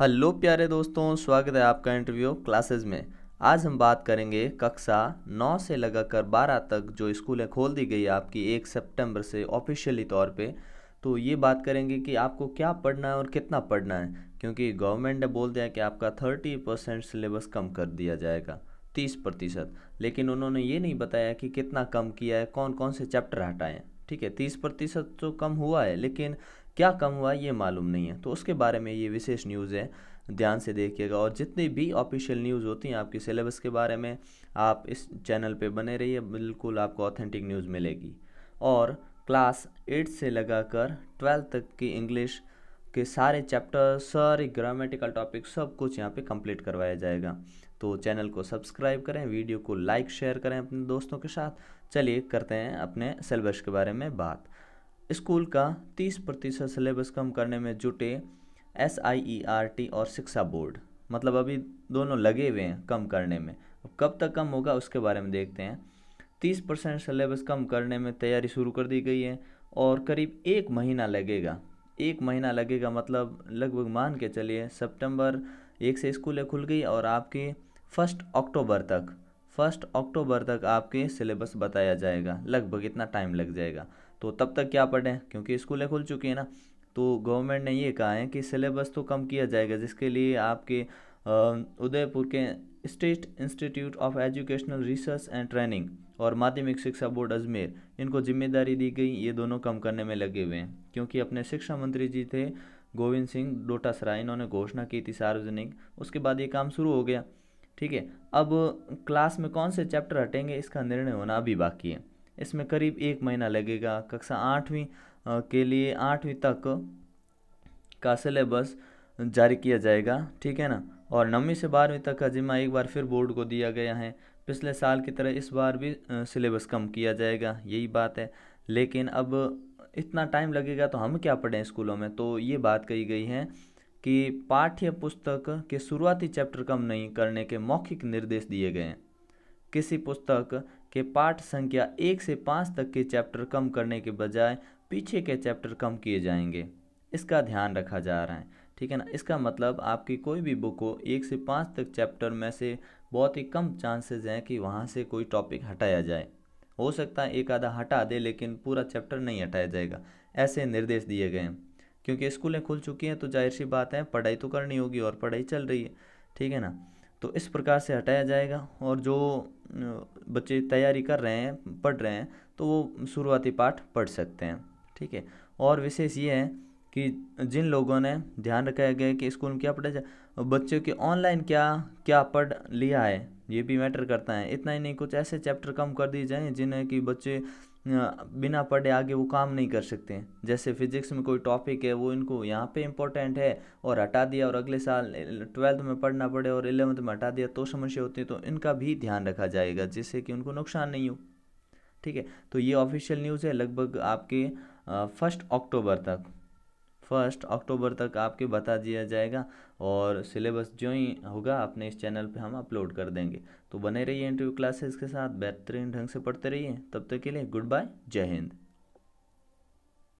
hello प्यारे दोस्तों स्वागत है आपका इंटरव्यू क्लासेस में आज हम बात करेंगे कक्षा 9 से लगाकर 12 तक जो स्कूलें खोल दी गई आपकी 1 सितंबर से ऑफिशियली तौर पे तो ये बात करेंगे कि आपको क्या पढ़ना है और कितना पढ़ना है क्योंकि गवर्नमेंट ने बोल दिया कि आपका 30 परसेंट सिलेबस कम कर दिया जाएगा 30 प्रतिशत लेकिन उन्होंने ये नहीं बताया कि कितना कम किया है कौन कौन से चैप्टर हटाएँ ठीक है तीस प्रतिशत तो कम हुआ है लेकिन क्या कम हुआ ये मालूम नहीं है तो उसके बारे में ये विशेष न्यूज़ है ध्यान से देखिएगा और जितनी भी ऑफिशियल न्यूज़ होती हैं आपके सिलेबस के बारे में आप इस चैनल पे बने रहिए बिल्कुल आपको ऑथेंटिक न्यूज़ मिलेगी और क्लास एट से लगाकर ट्वेल्थ तक की इंग्लिश के सारे चैप्टर सारे ग्रामेटिकल टॉपिक सब कुछ यहाँ पे कंप्लीट करवाया जाएगा तो चैनल को सब्सक्राइब करें वीडियो को लाइक शेयर करें अपने दोस्तों के साथ चलिए करते हैं अपने सिलेबस के बारे में बात स्कूल का 30 प्रतिशत सिलेबस कम करने में जुटे S I E R T और शिक्षा बोर्ड मतलब अभी दोनों लगे हुए हैं कम करने में अब कब तक कम होगा उसके बारे में देखते हैं 30 परसेंट सिलेबस कम करने में तैयारी शुरू कर दी गई है और करीब एक महीना लगेगा एक महीना लगेगा मतलब लगभग मान के चलिए सितंबर एक से स्कूलें खुल गई और आपकी फर्स्ट अक्टूबर तक फर्स्ट अक्टूबर तक आपके सिलेबस बताया जाएगा लगभग इतना टाइम लग जाएगा तो तब तक क्या पढ़ें क्योंकि स्कूलें खुल चुकी हैं ना तो गवर्नमेंट ने ये कहा है कि सिलेबस तो कम किया जाएगा जिसके लिए आपके उदयपुर के state institute of educational research and training और माध्यमिक शिक्षा बोर्ड अजमेर इनको जिम्मेदारी दी गई ये दोनों कम करने में लगे हुए हैं क्योंकि अपने शिक्षा मंत्री जी थे गोविंद सिंह डोटासरा इन्होंने घोषणा की थी सार्वजनिक उसके बाद ये काम शुरू हो गया ठीक है अब क्लास में कौन से चैप्टर हटेंगे इसका निर्णय होना अभी बाकी है इसमें करीब एक महीना लगेगा कक्षा आठवीं के लिए आठवीं तक का सिलेबस जारी किया जाएगा ठीक है ना और नौवीं से बारहवीं तक का जिम्मा एक बार फिर बोर्ड को दिया गया है पिछले साल की तरह इस बार भी सिलेबस कम किया जाएगा यही बात है लेकिन अब इतना टाइम लगेगा तो हम क्या पढ़ें स्कूलों में तो ये बात कही गई है कि पाठ्य पुस्तक के शुरुआती चैप्टर कम नहीं करने के मौखिक निर्देश दिए गए हैं किसी पुस्तक के पाठ संख्या एक से पाँच तक के चैप्टर कम करने के बजाय पीछे के चैप्टर कम किए जाएंगे इसका ध्यान रखा जा रहा है ठीक है ना इसका मतलब आपकी कोई भी बुक हो एक से पाँच तक चैप्टर में से बहुत ही कम चांसेस हैं कि वहाँ से कोई टॉपिक हटाया जाए हो सकता है एक आधा हटा दे लेकिन पूरा चैप्टर नहीं हटाया जाएगा ऐसे निर्देश दिए गए हैं क्योंकि स्कूलें खुल चुकी हैं तो जाहिर सी बात है पढ़ाई तो करनी होगी और पढ़ाई चल रही है ठीक है ना तो इस प्रकार से हटाया जाएगा और जो बच्चे तैयारी कर रहे हैं पढ़ रहे हैं तो वो शुरुआती पाठ पढ़ सकते हैं ठीक है और विशेष ये है कि जिन लोगों ने ध्यान रखा गया कि स्कूल में क्या पढ़ा जाए बच्चों के ऑनलाइन क्या क्या पढ़ लिया है ये भी मैटर करता है इतना ही नहीं कुछ ऐसे चैप्टर कम कर दिए जाएँ जिन्हें कि बच्चे बिना पढ़े आगे वो काम नहीं कर सकते जैसे फिजिक्स में कोई टॉपिक है वो इनको यहाँ पे इम्पोर्टेंट है और हटा दिया और अगले साल ट्वेल्थ में पढ़ना पड़े और इलेवंथ में हटा दिया तो समस्या होती है तो इनका भी ध्यान रखा जाएगा जिससे कि उनको नुकसान नहीं हो ठीक है तो ये ऑफिशियल न्यूज़ है लगभग आपके फर्स्ट अक्टूबर तक फर्स्ट अक्टूबर तक आपके बता दिया जाएगा और सिलेबस जो ही होगा अपने इस चैनल पे हम अपलोड कर देंगे तो बने रहिए इंटरव्यू क्लासेस के साथ बेहतरीन ढंग से पढ़ते रहिए तब तक के लिए गुड बाय जय हिंद